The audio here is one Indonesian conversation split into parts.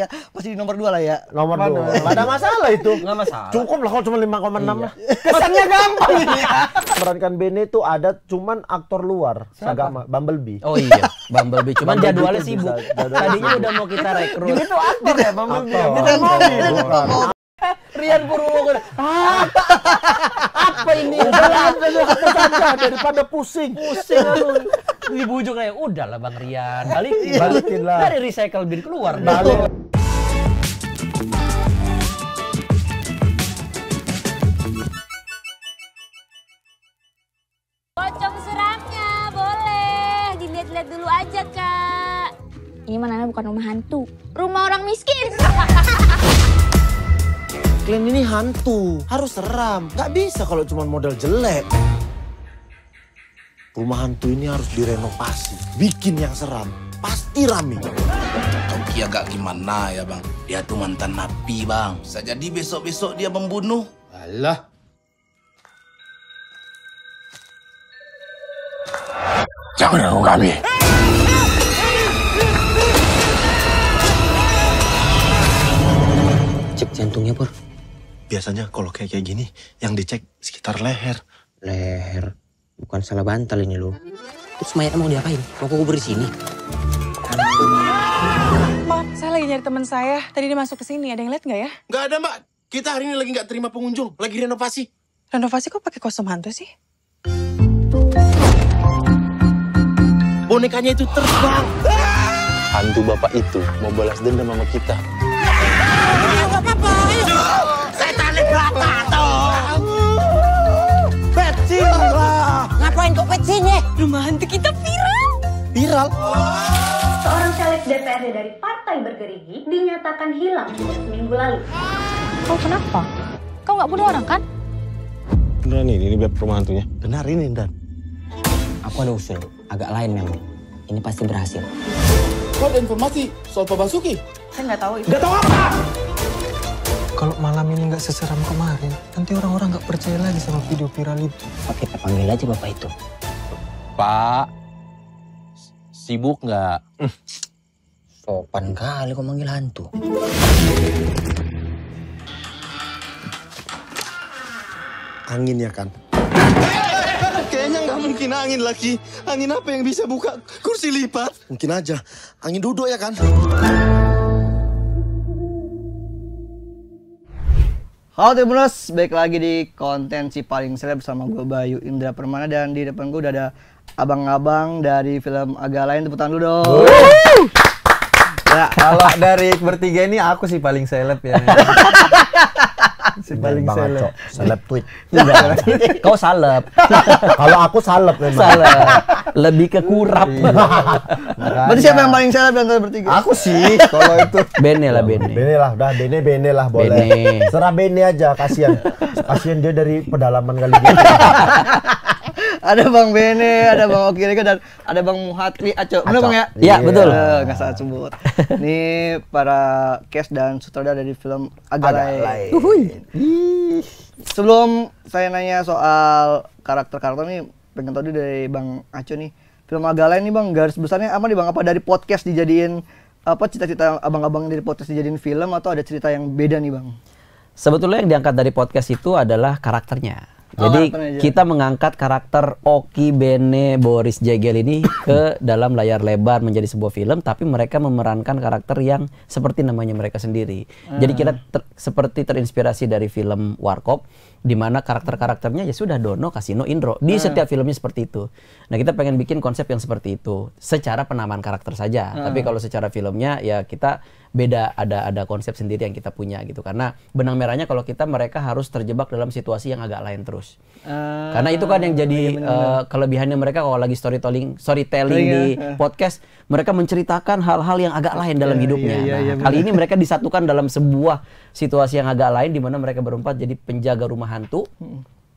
Ya, pasti di nomor dua lah ya. Nomor Mana? dua. ada masalah itu. nggak masalah. Cukup lah kalau cuma koma enam iya. lah. Kesannya gampang ya. Merankan Bene tuh ada cuman aktor luar. agama, Bumblebee. Oh iya, Bumblebee. Cuman jadwalnya sibuk. Tadinya udah mau kita rekrut. itu aktor ya Bumblebee. Kita mau. Rian Purwono. Ah, apa ini? Udahlah, daripada pusing. Pusing lu. ujung kayak, udahlah Bang Rian, balik iya. balikin lah. Dari recycle bin keluar. Balik. boleh. dulu aja, Kak. Ini mana bukan rumah hantu, rumah orang miskin. Jacqueline ini hantu, harus seram. Gak bisa kalau cuma modal jelek. Rumah hantu ini harus direnovasi, bikin yang seram, pasti rame. Tapi agak gimana ya bang? Dia tuh mantan napi bang. Bisa jadi besok-besok dia membunuh. Alah, Jangan ganggu kami. Cek jantungnya, Pur. Biasanya kalau kayak kayak gini, yang dicek sekitar leher. Leher? Bukan salah bantal ini lo. Terus mayatnya mau diapain? Mau aku kubur di sini? Maaf, oh, saya lagi nyari teman saya. Tadi dia masuk ke sini. Ada yang lihat nggak ya? Nggak ada, Mbak. Kita hari ini lagi nggak terima pengunjung. Lagi renovasi. Renovasi kok pakai kostum hantu sih? Bonekanya itu terbang. Hantu bapak itu mau balas dendam sama kita. itu kita viral. Viral? Seorang caleg DPRD dari Partai Bergerigi dinyatakan hilang minggu lalu. Kau kenapa? Kau nggak bunuh orang kan? Beneran ini, ini beb rumah hantunya. Benar ini, Dan. Aku ada usul, agak lain memang. Ini pasti berhasil. Kau ada informasi soal Pak Basuki? Saya nggak tahu itu. Nggak tahu apa? Kalau malam ini nggak seseram kemarin, nanti orang-orang nggak percaya lagi sama video viral itu. Pak, kita panggil aja bapak itu? Pak, sibuk nggak? Hmm. Sopan kali kok manggil hantu. Angin ya kan? Kayaknya nggak mungkin angin lagi. Angin apa yang bisa buka kursi lipat? Mungkin aja. Angin duduk ya kan? Halo Tribuners, balik lagi di konten si paling seleb sama gue Bayu Indra Permana dan di depan gue udah ada abang-abang dari film agak lain tepuk tangan dulu dong. Ya, kalau dari bertiga ini aku sih paling seleb ya. paling seleb. Seleb tweet. Enggak. Kau salep. Kalau aku salep memang. Salep. Lebih ke kurap. Iya. Berarti siapa yang paling seleb antara bertiga? Aku sih kalau itu. Bene lah oh, Bene. Bene lah, udah Bene Bene lah boleh. Bene. Serah Bene aja kasihan. Kasihan dia dari pedalaman kali ini ada Bang Bene, ada Bang Oki Rega dan ada Bang Muhatli Aco. Ah, Benar ah, Bang ya? Iya, iya betul. Enggak eh, salah sebut. Ini para cast dan sutradara dari film Agarai. Lain. Sebelum saya nanya soal karakter-karakter nih, pengen tahu dari Bang Aco nih. Film Agak Lain nih Bang, garis besarnya apa nih Bang? Apa dari podcast dijadiin apa cita-cita abang-abang dari podcast dijadiin film atau ada cerita yang beda nih Bang? Sebetulnya yang diangkat dari podcast itu adalah karakternya. Jadi kita mengangkat karakter Oki, Bene, Boris Jagel ini ke dalam layar lebar menjadi sebuah film, tapi mereka memerankan karakter yang seperti namanya mereka sendiri. Hmm. Jadi ah. kita ter seperti terinspirasi dari film Warkop, di mana karakter-karakternya ya sudah Dono, Kasino, Indro di hmm. setiap filmnya seperti itu. Nah kita pengen bikin konsep yang seperti itu secara penamaan karakter saja. Hmm. Tapi kalau secara filmnya ya kita beda ada ada konsep sendiri yang kita punya gitu. Karena benang merahnya kalau kita mereka harus terjebak dalam situasi yang agak lain terus. Uh, Karena itu kan yang jadi iya, bener Uh, eh, kelebihannya mereka kalau lagi storytelling storytelling iya, di iya. podcast mereka menceritakan hal-hal yang agak lain dalam yeah, hidupnya. Yeah, nah, kali ini mereka disatukan dalam sebuah situasi yang agak lain di mana mereka berempat jadi penjaga rumah hantu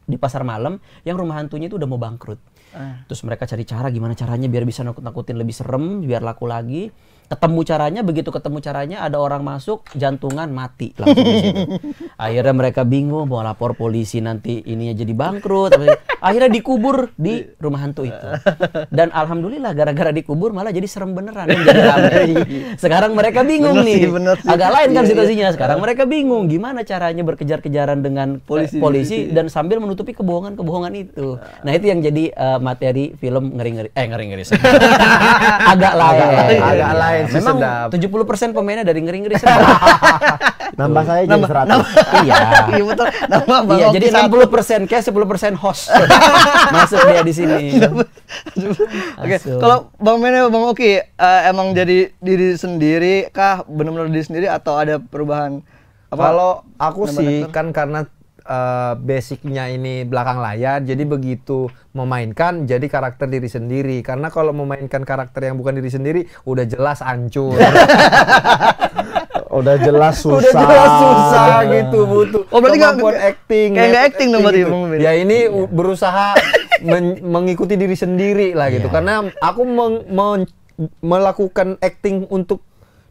di pasar malam yang rumah hantunya itu udah mau bangkrut. Ah. Terus mereka cari cara gimana caranya biar bisa nakut-nakutin lebih serem, biar laku lagi ketemu caranya begitu ketemu caranya ada orang masuk jantungan mati langsung akhirnya mereka bingung mau lapor polisi nanti ininya jadi bangkrut akhirnya dikubur di rumah hantu itu dan alhamdulillah gara-gara dikubur malah jadi serem beneran jadi iya. sekarang mereka bingung nih agak lain kan iya, iya. situasinya sekarang mereka bingung gimana caranya berkejar-kejaran dengan polisi, polisi dan sambil menutupi kebohongan-kebohongan itu nah itu yang jadi eh, materi film ngeri-ngeri eh ngeri-ngeri agak lain agak lain lain iya, nah, sih memang sedap. persen pemainnya dari ngeri-ngeri sedap. nambah saya jadi nambah, iya. Iya betul. Nambah Bang Iya, jadi sepuluh persen host. Masuk dia di sini. Oke, kalau Bang Mene Bang Oki eh, emang jadi diri sendiri kah benar-benar diri sendiri atau ada perubahan? Kalau aku sih kan karena Eh, basicnya ini belakang layar jadi begitu memainkan jadi karakter diri sendiri karena kalau memainkan karakter yang bukan diri sendiri udah jelas hancur udah jelas susah udah jelas susah gitu butuh oh berarti nggak buat acting kayak ya. nggak acting dong berarti gitu. ya ini iya. berusaha men mengikuti diri sendiri lah gitu iya. karena aku meng, meng melakukan acting untuk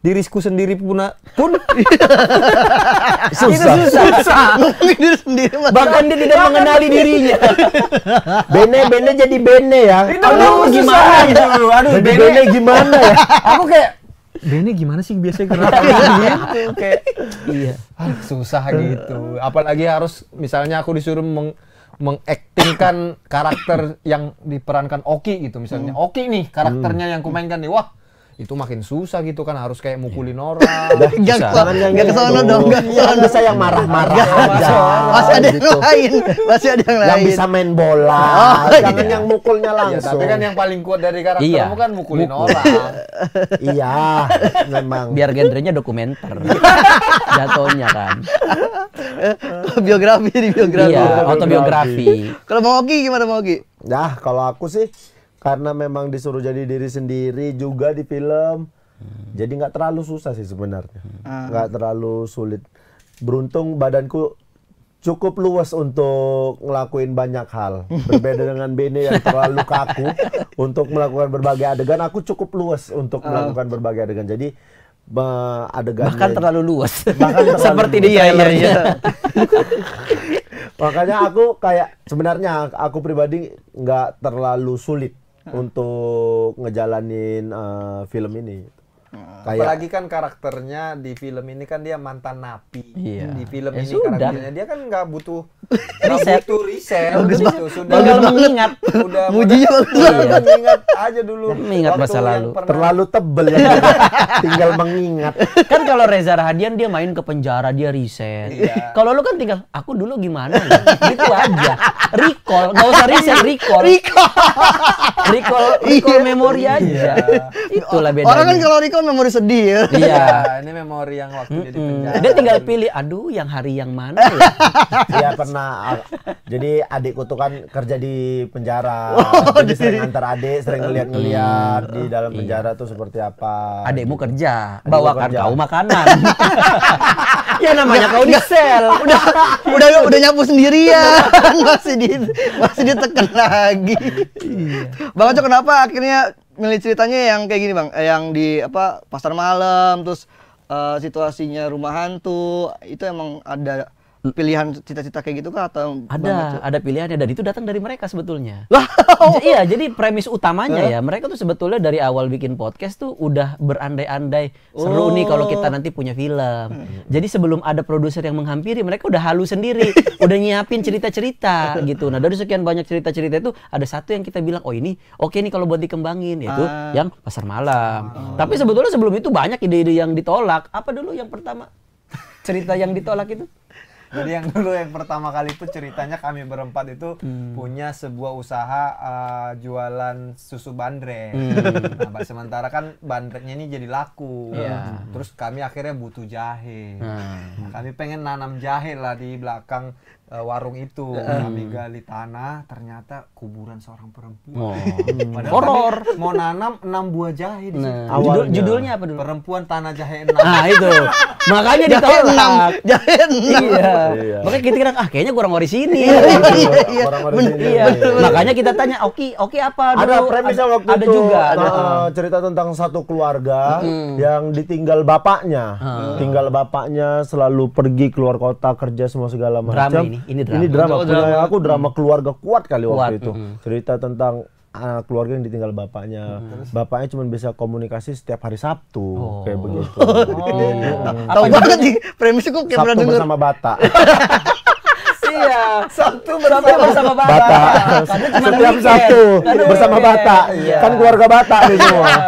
diriku sendiri pun pun iya. susah. Itu susah. susah. diri sendiri Bahkan dia tidak mengenali dirinya. bene bene jadi bene ya. Itu Aduh, gimana itu. Ya? Aduh, bene. bene gimana ya? Aku kayak Bene gimana sih biasanya kenapa gitu kayak iya ah, susah gitu apalagi harus misalnya aku disuruh meng mengaktingkan karakter yang diperankan Oki gitu misalnya hmm. Oki nih karakternya hmm. yang kumainkan nih wah itu makin susah gitu kan harus kayak iya. mukulin orang. Enggak kesana kesana dong. Enggak iya, bisa yang marah-marah aja. Masih ada yang lain. Masih ada yang lain. Yang bisa main bola. Oh, Jangan iya. yang mukulnya langsung. Tapi kan yang paling kuat dari kamu kan mukulin orang. Iya, memang. Biar genrenya dokumenter. Jatuhnya kan. Biografi di biografi. Iya, autobiografi. Kalau mau Oki gimana mau Oki? Nah, kalau aku sih karena memang disuruh jadi diri sendiri juga di film hmm. jadi nggak terlalu susah sih sebenarnya hmm. Ah. nggak hmm. terlalu sulit beruntung badanku cukup luas untuk ngelakuin banyak hal berbeda dengan Bene yang terlalu kaku untuk melakukan berbagai adegan aku cukup luas untuk ah. melakukan berbagai adegan jadi adegan bahkan terlalu luas bahkan terlalu seperti dia ya, ya. makanya aku kayak sebenarnya aku pribadi nggak terlalu sulit untuk ngejalanin uh, film ini Kayak, Apalagi kan karakternya di film ini kan dia mantan napi. Iya. Di film ya, ini sudah. karakternya dia kan nggak butuh nggak butuh riset. Bagus gitu. Sudah bagus mengingat. Udah mujinya iya. Mengingat aja dulu. Mengingat masa lalu. Pernah... Terlalu tebel ya. tinggal mengingat. Kan kalau Reza Rahadian dia main ke penjara dia riset. Iya. Kalau lu kan tinggal aku dulu gimana ya? gitu aja. Recall, nggak usah riset, recall. recall. recall, recall iya. memori aja. Iya. Itulah bedanya. Orang kan kalau recall memori sedih ya. Iya, ini memori yang waktu mm di penjara. Dia tinggal pilih, aduh yang hari yang mana ya. Iya pernah. Jadi adikku tuh kan kerja di penjara. Oh, jadi di... sering antar adik, sering ngeliat-ngeliat di dalam iya. penjara tuh seperti apa. Adikmu gitu. kerja, adikmu bawakan kerja. kau makanan. ya namanya kau di sel. Udah, udah, gitu. udah nyapu sendirian. Ya. masih di, masih ditekan lagi. Iya. Bang Ojo kenapa akhirnya milih ceritanya yang kayak gini bang, eh, yang di apa pasar malam, terus uh, situasinya rumah hantu, itu emang ada pilihan cita-cita kayak gitu kah atau ada ada pilihannya dan itu datang dari mereka sebetulnya iya jadi premis utamanya ya mereka tuh sebetulnya dari awal bikin podcast tuh udah berandai-andai seru nih oh. kalau kita nanti punya film hmm. jadi sebelum ada produser yang menghampiri mereka udah halu sendiri udah nyiapin cerita-cerita gitu nah dari sekian banyak cerita-cerita itu ada satu yang kita bilang oh ini oke okay nih kalau buat dikembangin yaitu uh. yang pasar malam oh. tapi sebetulnya sebelum itu banyak ide-ide yang ditolak apa dulu yang pertama cerita yang ditolak itu jadi yang dulu yang pertama kali itu ceritanya kami berempat itu hmm. punya sebuah usaha uh, jualan susu bandrek. Hmm. Nah, sementara kan bandreknya ini jadi laku. Yeah. Terus kami akhirnya butuh jahe. Hmm. Nah, kami pengen nanam jahe lah di belakang uh, warung itu hmm. kami gali tanah ternyata kuburan seorang perempuan oh. hmm. horor mau nanam enam buah jahe di nah. situ. Judul, judulnya apa dulu perempuan tanah jahe enam Nah itu makanya ditolak enam jahe enam iya. iya. makanya kita kira ah kayaknya kurang waris sini orang iya. makanya kita tanya oke oki apa dulu? ada premis waktu ada itu juga eh, ada ah. cerita tentang satu keluarga hmm. yang ditinggal bapaknya hmm. tinggal bapaknya selalu pergi keluar kota kerja semua segala macam ini drama. Ini drama. Oh, drama. aku drama keluarga kuat kali kuat. waktu itu. Hmm. Cerita tentang anak ah, keluarga yang ditinggal bapaknya. Hmm. Bapaknya cuma bisa komunikasi setiap hari Sabtu oh. kayak begitu. Oh. oh. Tahu banget nih premisnya kok kayak Sabtu bersama Bata. iya satu bersama, bersama bata, bata. setiap satu bersama bata iya. kan keluarga bata nih semua iya.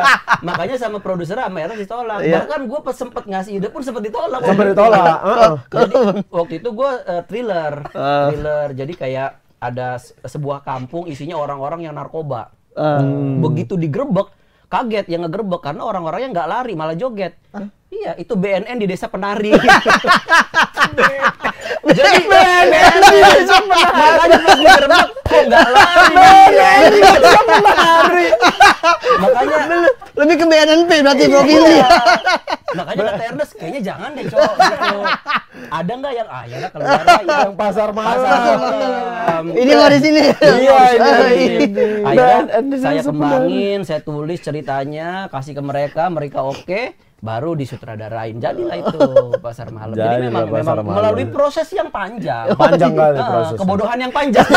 makanya sama produser sama Era ditolak iya. bahkan gue sempet ngasih ide pun sempet ditolak sempet ditolak jadi, waktu itu gue uh, thriller uh. thriller jadi kayak ada sebuah kampung isinya orang-orang yang narkoba um. begitu digerebek kaget yang ngegerebek karena orang-orangnya nggak lari malah joget Hah? Iya, itu BNN di Desa Penari. Jadi BNN di Desa Penari. Makanya pas gue ngeremek, kok nggak lari? BNN di Desa Penari. Makanya lebih ke BNNP berarti profilnya. Iya. Makanya kata Ernest, kayaknya jangan deh cowok. Gitu. Ada nggak yang ah ya kalau yang pasar malam. Pasar Ini lo iya, di sini. Iya ini. Akhirnya saya kembangin, saya tulis ceritanya, kasih ke mereka, mereka oke baru di disutradarain jadilah itu pasar malam jadi, jadi memang, memang malam. melalui proses yang panjang oh, panjang kali proses kebodohan yang panjang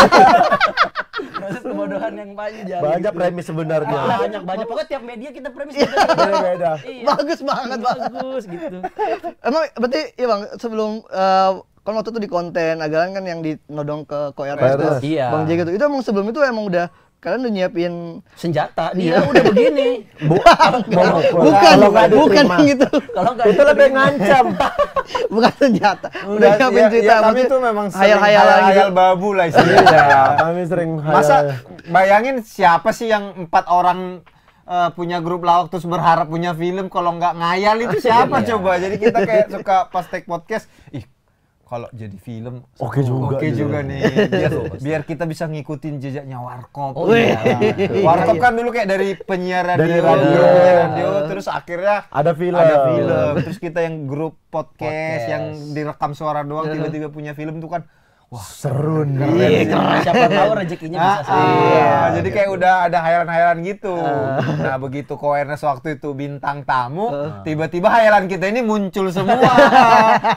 proses kebodohan yang panjang banyak gitu. premis sebenarnya ah, banyak banyak pokoknya tiap media kita premis iya, beda beda iya, iya, bagus banget bagus gitu emang berarti ya bang sebelum uh, kan waktu itu di konten agak kan yang dinodong ke koyar iya. bang J gitu itu emang sebelum itu emang udah kalian udah nyiapin senjata dia iya, udah begini bukan bukan bukan gitu kalau itu lebih ngancam bukan senjata udah nyiapin ya, ya, cerita ya, kami tuh memang hayal lagi hayal babu lah istilahnya iya. kami sering hayal masa bayangin siapa sih yang empat orang uh, punya grup lawak terus berharap punya film kalau nggak ngayal itu siapa iya. coba jadi kita kayak suka pas take podcast ih kalau jadi film oke okay juga okay juga, gitu. juga nih iya, biar, biar kita bisa ngikutin jejaknya Warkop oh, ya. Warkop kan dulu kayak dari penyiar radio dari radio, radio, radio terus akhirnya ada film ada film terus kita yang grup podcast, podcast. yang direkam suara doang tiba-tiba punya film tuh kan Wah, seru nih. Iya, keren. Siapa tahu rezekinya bisa ah, iya. iya, jadi gitu. kayak gitu. udah ada hayalan-hayalan gitu. Uh. Nah, begitu Ko waktu itu bintang tamu, ah. tiba-tiba uh. hayalan kita ini muncul semua.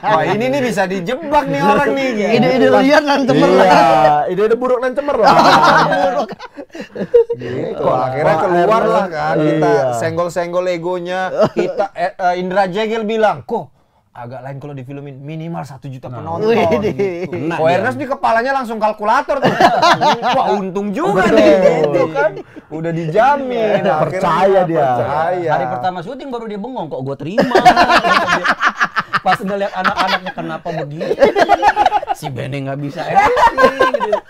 Wah, ini nih bisa dijebak nih orang nih. Iya. Ide-ide iya. liar dan cemerlang. Iya, ide-ide buruk dan cemerlang. buruk. gitu. Akhirnya keluar lah kan kita senggol-senggol egonya. Kita eh, eh, Indra Jegel bilang, "Kok agak lain kalau di filmin minimal satu juta nah. penonton. Nah, gitu. Nah, Awareness iya. di kepalanya langsung kalkulator tuh. Wah untung juga Betul. nih Itu kan. Udah dijamin. Nah, percaya dia. Percaya. Hari pertama syuting baru dia bengong kok gue terima. Pas udah ngeliat anak-anaknya kenapa begini. Si Beni nggak bisa acting gitu.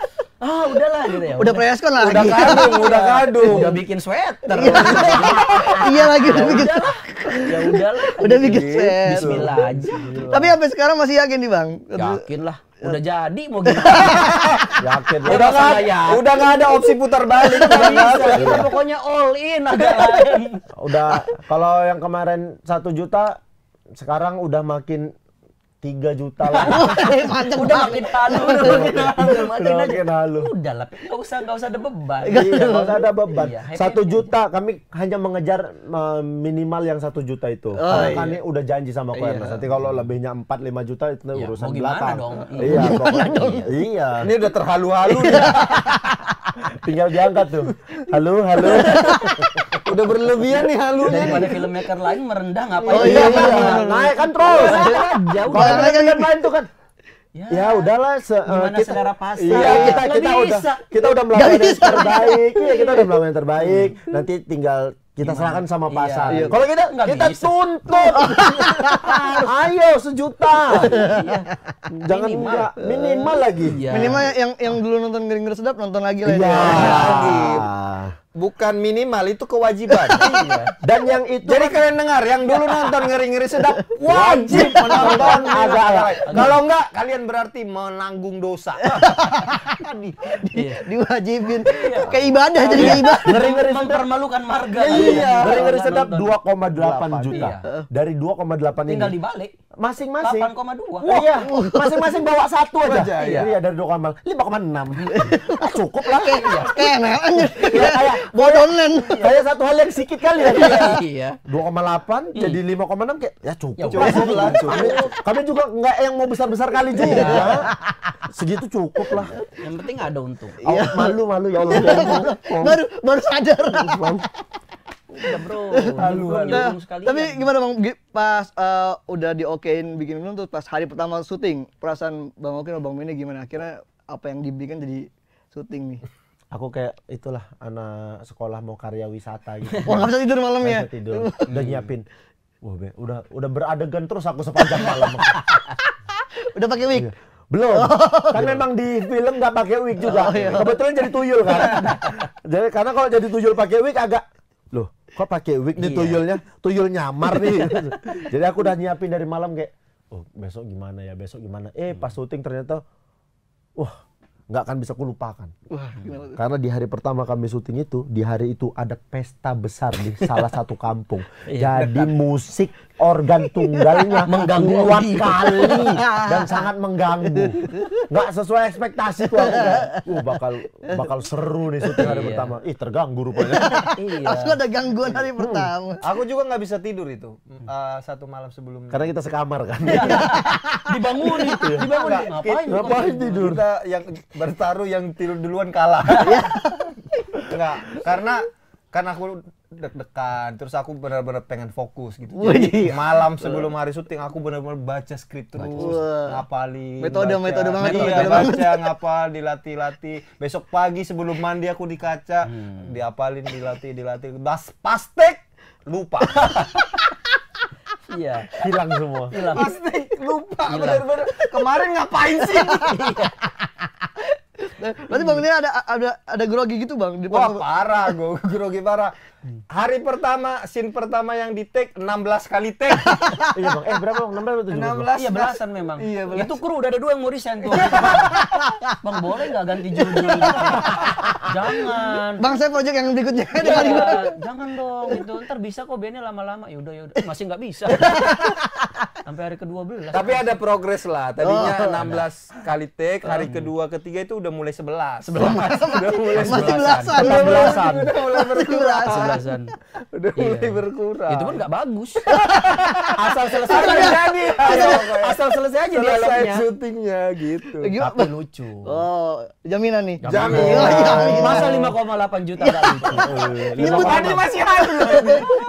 Ah, udahlah gitu ya. Udah, preskon lagi. Udah kadung, udah kadung. Udah bikin sweater. Iya, iya lagi udah ya bikin ya udah udah bikin gitu. set Bismillah aja tapi sampai sekarang masih yakin nih bang yakin lah udah jadi mau gitu yakin udah nggak ya. udah nggak ada opsi putar balik udah pokoknya all in ada udah kalau yang kemarin satu juta sekarang udah makin tiga juta lah. Eh, macam udah makin halu, udah makin halu, Udah lah, nggak usah nggak usah ada beban. Iya, nggak usah ada beban. Iya, satu juta kami hanya mengejar eh, minimal yang satu juta itu. Oh, Karena kan udah janji sama iya. Koen. Nanti kalau lebihnya empat lima juta itu urusan belakang. Iya, iya. Ini udah terhalu-halu. Tinggal diangkat tuh. Halo, halo. udah berlebihan nih halunya daripada filmmaker lain merendah ngapain oh, iya, iya, iya. naik kan terus jauh kalau naik kan lain tuh kan Ya, ya udahlah se eh, Gimana kita selera pasar. Iya, kita kita, kita udah kita udah melakukan yang terbaik. Iya, kita udah melakukan yang terbaik. Iya. Nanti tinggal kita Gimana? serahkan sama iya, pasar. Iya, Kalau kita Nggak kita bisa. tuntut. Ayo sejuta. iya. Jangan minimal, uh, minimal lagi. Iya. Minimal yang yang dulu nonton gering Sedap nonton lagi lah. Iya. Lagi. Bukan minimal, itu kewajiban. iya. Dan yang itu Jadi kan... kalian dengar, yang dulu nonton ngeri-ngeri sedap wajib menonton adalah. Kalau enggak kalian berarti menanggung dosa. Kan di, di, iya. diwajibin. Iya. ke ibadah jadi kayak ibadah. Ngeri-ngeri mempermalukan marga. Iya. Ngeri-ngeri sedap 2,8 juta. Iya. Dari 2,8 ini tinggal dibalik masing-masing 8,2 wow. iya masing-masing bawa satu aja iya. iya dari dua koma lima koma enam cukup lah iya kayak iya kayak bodolen iya, kayak satu hal yang sedikit kali ya iya, iya. iya dua koma delapan hmm. jadi lima koma enam kayak ya cukup, ya, cukup lah kami, kami juga nggak yang mau besar-besar kali juga segitu cukup lah yang penting ada untung oh, malu malu ya Allah baru baru sadar udah bro halu halo. tapi gimana bang pas uh, udah okein bikin film tuh pas hari pertama syuting perasaan bang Okin atau bang Mini gimana akhirnya apa yang dibikin jadi syuting nih aku kayak itulah anak sekolah mau karya wisata gitu. Wah bisa tidur malam ya? tidur. Udah nyiapin. Wah be, udah udah beradegan terus aku sepanjang malam. udah pakai wig? Iya. Belum. Oh, kan memang di film nggak pakai wig juga. Oh, iya. Kebetulan jadi tuyul kan. jadi karena kalau jadi tuyul pakai wig agak loh kok pakai wig nih iya. tuyulnya tuyul nyamar nih iya. jadi aku udah nyiapin dari malam kayak oh besok gimana ya besok gimana eh hmm. pas syuting ternyata wah nggak akan bisa aku lupakan hmm. karena di hari pertama kami syuting itu di hari itu ada pesta besar di salah satu kampung iya. jadi musik organ tunggalnya mengganggu dua kali dan sangat mengganggu. Nggak sesuai ekspektasi tuh aku. Uh, bakal bakal seru nih syuting hari iya. pertama. Ih, terganggu rupanya. iya. Aku ada gangguan hari hmm. pertama. Aku juga nggak bisa tidur itu hmm. uh, satu malam sebelum. Karena kita sekamar kan. dibangun itu. Dibangun. Nggak, ngapain? Ngapain tidur? Kita yang bertaruh yang tidur duluan kalah. Enggak, iya. karena karena aku deg-degan terus aku benar-benar pengen fokus gitu jadi malam sebelum hari syuting aku benar-benar baca skrip terus ngapalin metode baca, metode banget iya, metode baca ngapal dilatih-latih besok pagi sebelum mandi aku di kaca hmm. diapalin dilatih dilatih Bas pastek lupa Iya, hilang semua. Hilang. pastek lupa benar-benar. Kemarin ngapain sih? Berarti Bang Dina ada ada ada grogi gitu Bang di Wah, parah gua grogi parah. Hari pertama, scene pertama yang di take 16 kali take. iya Bang. Eh berapa Bang? 16 atau 17? 16. Iya belasan memang. Iya, belasan. Itu kru udah ada dua yang mau resign tuh. Iya. bang boleh nggak ganti judul? jangan. Bang saya project yang berikutnya. Iya, jangan dong Itu Ntar bisa kok bandnya lama-lama. ya ya udah Masih nggak bisa sampai hari ke-12. Tapi ada progres lah. Tadinya oh, 16 ada. kali take, hari hmm. kedua ketiga itu udah mulai 11. 11. udah mulai masih belasan. Udah mulai belasan. Udah mulai berkurang. Udah mulai iya. berkurang. Itu pun gak bagus. Asal selesai jadi asal, asal selesai aja selesai syutingnya gitu. Tapi lucu. Oh, jaminan nih. Jaminan. Iya, iya, iya. jaminan. Masa 5,8 juta enggak lucu. Itu tadi masih ada.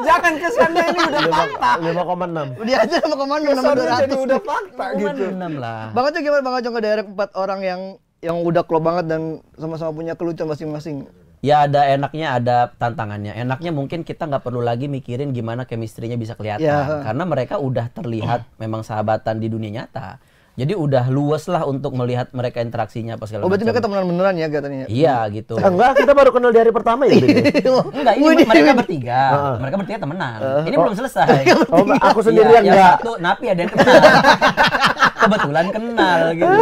Jangan kesannya ini udah fakta. 5,6. Dia aja 5,6 sama Jadi udah fakta gitu. enam lah. Bang Ojo gimana Bang Ojo daerah empat orang yang yang udah klop banget dan sama-sama punya kelucuan masing-masing ya ada enaknya ada tantangannya enaknya mungkin kita nggak perlu lagi mikirin gimana kemistrinya bisa kelihatan yeah. karena mereka udah terlihat memang sahabatan di dunia nyata jadi udah luas lah untuk melihat mereka interaksinya pas segala Oh berarti mereka temenan beneran ya katanya? Iya gitu. Enggak, kita baru kenal di hari pertama ya. ya? Iya. enggak, ini mereka bertiga. mereka bertiga temenan. Ini belum oh. selesai. Oh, aku sendiri yang enggak. Iya, satu, Napi ada yang temenan. kebetulan kenal gitu.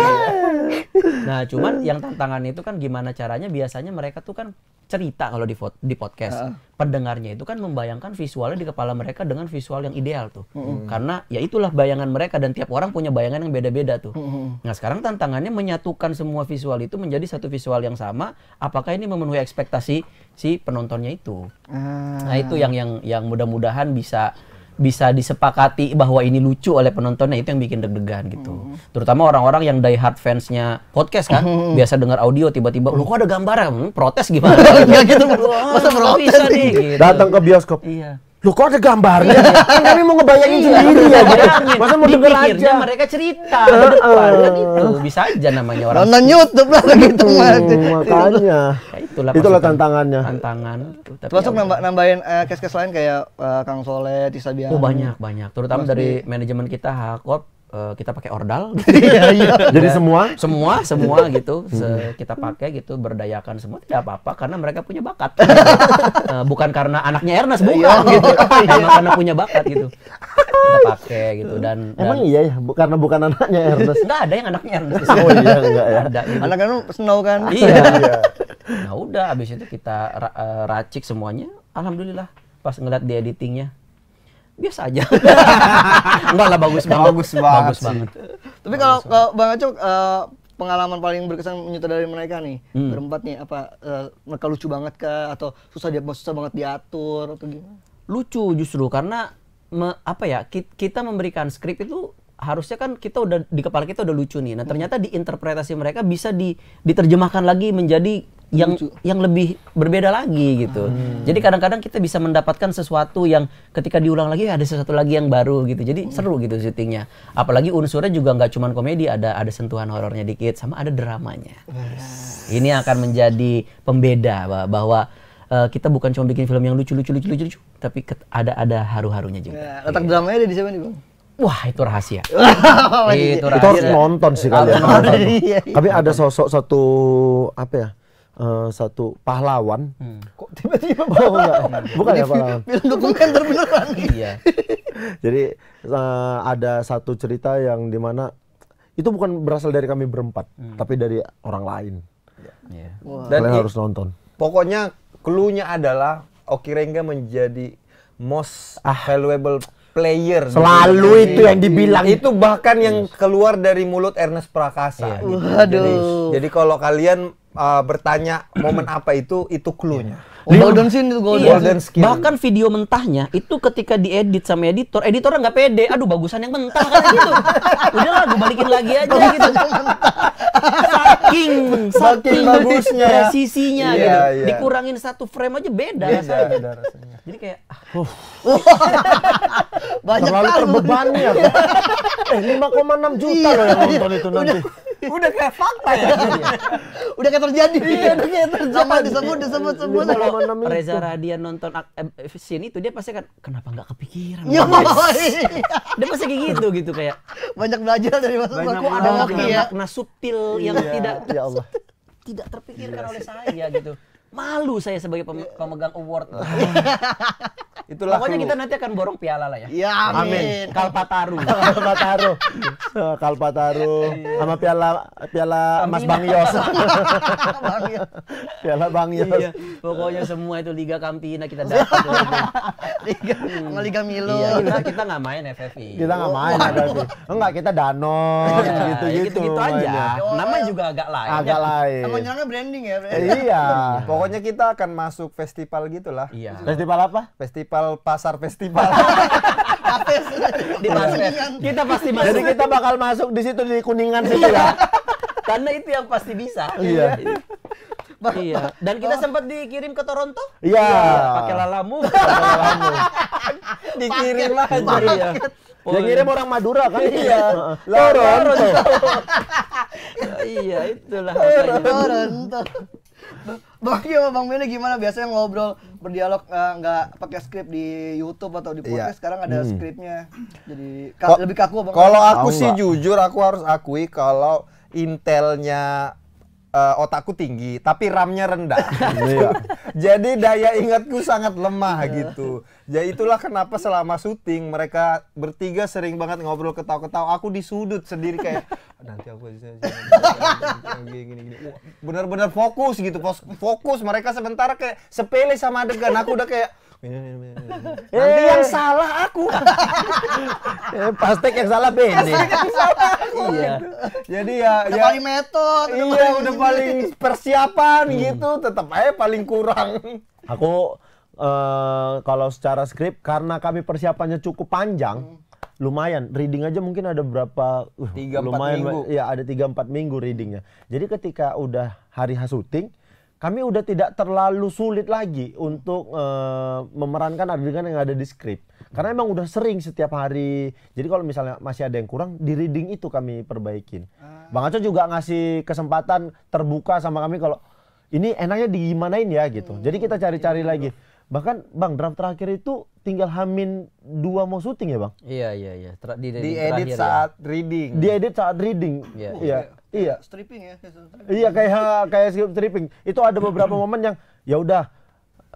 Nah, cuman yang tantangan itu kan gimana caranya biasanya mereka tuh kan cerita kalau di di podcast. Uh. Pendengarnya itu kan membayangkan visualnya di kepala mereka dengan visual yang ideal tuh. Mm. Karena ya itulah bayangan mereka dan tiap orang punya bayangan yang beda-beda tuh. Mm. Nah, sekarang tantangannya menyatukan semua visual itu menjadi satu visual yang sama, apakah ini memenuhi ekspektasi si penontonnya itu. Uh. Nah, itu yang yang yang mudah-mudahan bisa bisa disepakati bahwa ini lucu oleh penontonnya itu yang bikin deg-degan gitu. Hmm. Terutama orang-orang yang die hard fansnya podcast kan, hmm. biasa dengar audio tiba-tiba, lu kok ada gambar protes gimana? Gak gitu, masa protes? Bisa nih, gitu. Datang ke bioskop. Iya. Loh kok ada gambarnya? Ya? kan kami mau ngebayangin iya, sendiri ya. Gitu. Masa mau denger aja. mereka cerita ke depan kan itu. Bisa aja namanya orang. Nonton YouTube lah gitu. gitu makanya. Ya, itulah, itulah tantangannya. Tantangan. Gitu. Termasuk ya nambah, nambahin eh, kes-kes lain kayak eh, Kang Soleh, Tisa Oh banyak, banyak. Terutama dari manajemen kita, Hakop, Eh, kita pakai ordal iya, iya. jadi iya. semua semua semua gitu hmm. se kita pakai gitu berdayakan semua tidak apa-apa karena mereka punya bakat eh, bukan karena anaknya Ernest bukan gitu karena, karena punya bakat gitu kita pakai gitu dan emang dan, iya ya karena bukan anaknya Ernest nggak ada yang anaknya Ernest oh iya enggak ya ada gitu. anak kamu Snow kan iya nah udah abis itu kita ra eh, racik semuanya alhamdulillah pas ngeliat di editingnya biasa aja. Enggak lah bagus banget. Bagus banget. Bagus banget. Tapi kalau kalau Bang Acok uh, pengalaman paling berkesan dari mereka nih hmm. berempat nih apa uh, mereka lucu banget kah atau susah dia susah banget diatur atau gimana? Lucu justru karena me, apa ya kita memberikan skrip itu harusnya kan kita udah di kepala kita udah lucu nih. Nah hmm. ternyata diinterpretasi mereka bisa di, diterjemahkan lagi menjadi yang Lucu. yang lebih berbeda lagi gitu. Hmm. Jadi kadang-kadang kita bisa mendapatkan sesuatu yang ketika diulang lagi eh, ada sesuatu lagi yang baru gitu. Jadi hmm. seru gitu syutingnya. Apalagi unsurnya juga nggak cuma komedi, ada ada sentuhan horornya dikit sama ada dramanya. Yes. Ini akan menjadi pembeda bahwa eh, kita bukan cuma bikin film yang lucu-lucu lucu-lucu lucu tapi ada ada haru-harunya juga. Ya, letak dramanya ada di siapa nih, Bang? Wah itu rahasia. itu rahasia. Itu harus nonton sih kalian. Iya, iya. Tapi ada sosok satu apa ya? uh, satu pahlawan. Hmm. Kok tiba-tiba oh, enggak. Bukan ya pahlawan. Ya, film dokumenter beneran. iya. Jadi uh, ada satu cerita yang dimana itu bukan berasal dari kami berempat, hmm. tapi dari orang lain. Yeah. Iya. Wow. Dan harus nonton. Pokoknya clue-nya adalah Oki Rengga menjadi most ah. valuable player selalu di itu yang dibilang itu bahkan yang keluar dari mulut Ernest Prakasa iya. gitu. jadi, jadi kalau kalian uh, bertanya momen apa itu itu cluenya. Oh, golden scene itu golden, iya. golden skin. Bahkan video mentahnya itu ketika diedit sama editor, editornya nggak pede. Aduh bagusan yang mentah kan gitu. Udahlah gue balikin lagi aja gitu. Saking saking bagusnya presisinya yeah, gitu. Yeah. Dikurangin satu frame aja beda, beda Beda Jadi kayak ah, banyak terlalu terbebani ya. eh 5,6 juta loh yang iya, nonton itu nanti udah kayak fakta ya. udah kayak terjadi. Iya, udah kayak terjadi. Sama disebut disebut sebut. Kalau Reza Radian nonton eh, sini itu dia pasti kan kenapa nggak kepikiran. Iya, Dia pasti kayak gitu gitu kayak banyak belajar dari lalu aku ada makna, ya. makna subtil yang iya, tidak ya tidak terpikirkan oleh saya gitu malu saya sebagai pem iya. pemegang award. Itulah Pokoknya kita nanti akan borong piala lah ya. ya amin. amin. Kalpataru. Kalpataru. Kalpataru iya. sama piala piala Kamina. Mas Bang Yos. piala Bang iya. Yos. Iya. Pokoknya semua itu Liga Kampina kita dapat. Liga sama Liga Milo. Iya, kita kita nggak main FFI. Kita nggak main FFI. Enggak, kita dano, gitu-gitu. Ya gitu-gitu aja. Namanya juga agak lain. Agak lain. Namanya branding ya. Iya. Pokoknya Pokoknya kita akan masuk festival gitulah. Iya. Festival apa? Festival pasar festival. di iya. Kita pasti masuk. Jadi kita bakal masuk di situ di kuningan situ ya. Karena itu yang pasti bisa. Iya. iya. Dan kita sempat dikirim ke Toronto. Iya. iya. Pakai lalamu. lalamu. dikirim lah. Iya. Oh, yang ngirim orang Madura kan? Iya. Toronto. iya, itulah. Toronto. Bang Yo, iya, Bang Benny gimana biasanya ngobrol berdialog eh, nggak uh, pakai skrip di YouTube atau di iya. podcast yeah. sekarang ada hmm. skripnya jadi ka Ko lebih kaku Bang kalau aku oh, sih enggak. jujur aku harus akui kalau intelnya uh, otakku tinggi tapi ramnya nya rendah. Iya. Jadi daya ingatku sangat lemah iya. gitu. Ya itulah kenapa selama syuting mereka bertiga sering banget ngobrol ketawa-ketawa. Aku di sudut sendiri kayak ah, nanti aku bener-bener fokus gitu. Fokus mereka sebentar kayak sepele sama adegan. Aku udah kayak Iya, iya, iya, Nanti yang salah aku. Eh, Pastek yang salah Bene. iya. Gitu. Jadi ya udah ya, paling metode, iya, udah, udah paling persiapan hmm. gitu, tetap aja paling kurang. Aku uh, kalau secara skrip karena kami persiapannya cukup panjang, hmm. lumayan. Reading aja mungkin ada berapa uh, 3 lumayan minggu. ya ada tiga empat minggu readingnya. Jadi ketika udah hari syuting, kami udah tidak terlalu sulit lagi untuk uh, memerankan adegan yang ada di skrip karena emang udah sering setiap hari jadi kalau misalnya masih ada yang kurang di reading itu kami perbaikin ah. bang Aco juga ngasih kesempatan terbuka sama kami kalau ini enaknya digimanain ya gitu hmm. jadi kita cari-cari lagi Bahkan Bang draft terakhir itu tinggal hamin dua mau syuting ya Bang? Iya iya iya. Ter di, di, edit ya. saat ya. reading. Di edit saat reading. Iya. Oh, iya. iya. Stripping ya. Iya kayak kayak strip stripping. Itu ada beberapa momen yang ya udah